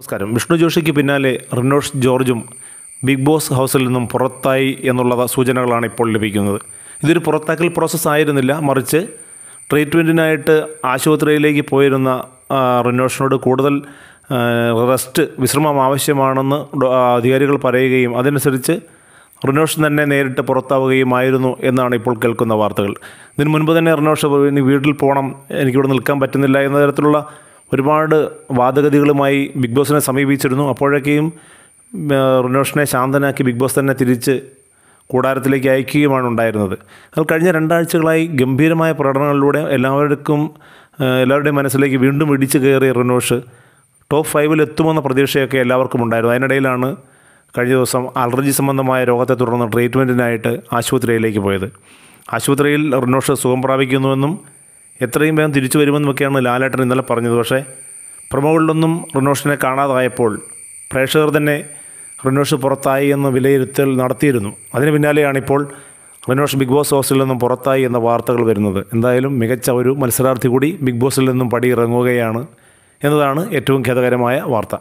നമസ്കാരം വിഷ്ണു ജോഷിക്ക് പിന്നാലെ റിനോഷ് ജോർജും ബിഗ് ബോസ് ഹൗസിൽ നിന്നും പുറത്തായി എന്നുള്ള സൂചനകളാണ് ഇപ്പോൾ ലഭിക്കുന്നത് ഇതൊരു പുറത്താക്കൽ പ്രോസസ്സ് ആയിരുന്നില്ല മറിച്ച് ട്രീറ്റ്മെൻറ്റിനായിട്ട് ആശുപത്രിയിലേക്ക് പോയിരുന്ന റിനോഷിനോട് കൂടുതൽ റെസ്റ്റ് വിശ്രമം ആവശ്യമാണെന്ന് അധികാരികൾ പറയുകയും അതനുസരിച്ച് റിനോഷ് തന്നെ നേരിട്ട് പുറത്താവുകയുമായിരുന്നു എന്നാണ് ഇപ്പോൾ കേൾക്കുന്ന വാർത്തകൾ ഇതിന് മുൻപ് തന്നെ റിനോഷ് വീട്ടിൽ പോകണം എനിക്കിവിടെ നിൽക്കാൻ പറ്റുന്നില്ല എന്ന തരത്തിലുള്ള ഒരുപാട് വാദഗതികളുമായി ബിഗ് ബോസിനെ സമീപിച്ചിരുന്നു അപ്പോഴേക്കും റിനോഷനെ ശാന്തനാക്കി ബിഗ് ബോസ് തന്നെ തിരിച്ച് കൂടാരത്തിലേക്ക് അയക്കുകയുമാണ് ഉണ്ടായിരുന്നത് അത് കഴിഞ്ഞ രണ്ടാഴ്ചകളായി ഗംഭീരമായ പ്രകടനങ്ങളിലൂടെ എല്ലാവർക്കും എല്ലാവരുടെയും മനസ്സിലേക്ക് വീണ്ടും ഇടിച്ചു കയറിയ റിനോഷ് ടോപ്പ് ഫൈവിൽ എത്തുമെന്ന പ്രതീക്ഷയൊക്കെ എല്ലാവർക്കും ഉണ്ടായിരുന്നു അതിനിടയിലാണ് കഴിഞ്ഞ ദിവസം അലർജി സംബന്ധമായ രോഗത്തെ തുടർന്ന് ട്രീറ്റ്മെൻറ്റിനായിട്ട് ആശുപത്രിയിലേക്ക് പോയത് ആശുപത്രിയിൽ റിനോഷ് സുഖം പ്രാപിക്കുന്നുവെന്നും എത്രയും വേഗം തിരിച്ചു വരുമെന്നൊക്കെയാണ് ലാലേട്ടൻ ഇന്നലെ പറഞ്ഞത് പക്ഷേ പ്രമോകളിലൊന്നും റിനോഷിനെ കാണാതായപ്പോൾ പ്രേക്ഷകർ തന്നെ റിനോഷ് പുറത്തായി എന്ന് വിലയിരുത്തൽ നടത്തിയിരുന്നു അതിന് പിന്നാലെയാണിപ്പോൾ റിനോഷ് ബിഗ് ബോസ് ഹൗസിൽ നിന്നും പുറത്തായി എന്ന വാർത്തകൾ വരുന്നത് എന്തായാലും മികച്ച ഒരു മത്സരാർത്ഥി കൂടി ബിഗ് ബോസിൽ നിന്നും പടിയിറങ്ങുകയാണ് എന്നതാണ് ഏറ്റവും ഖേദകരമായ വാർത്ത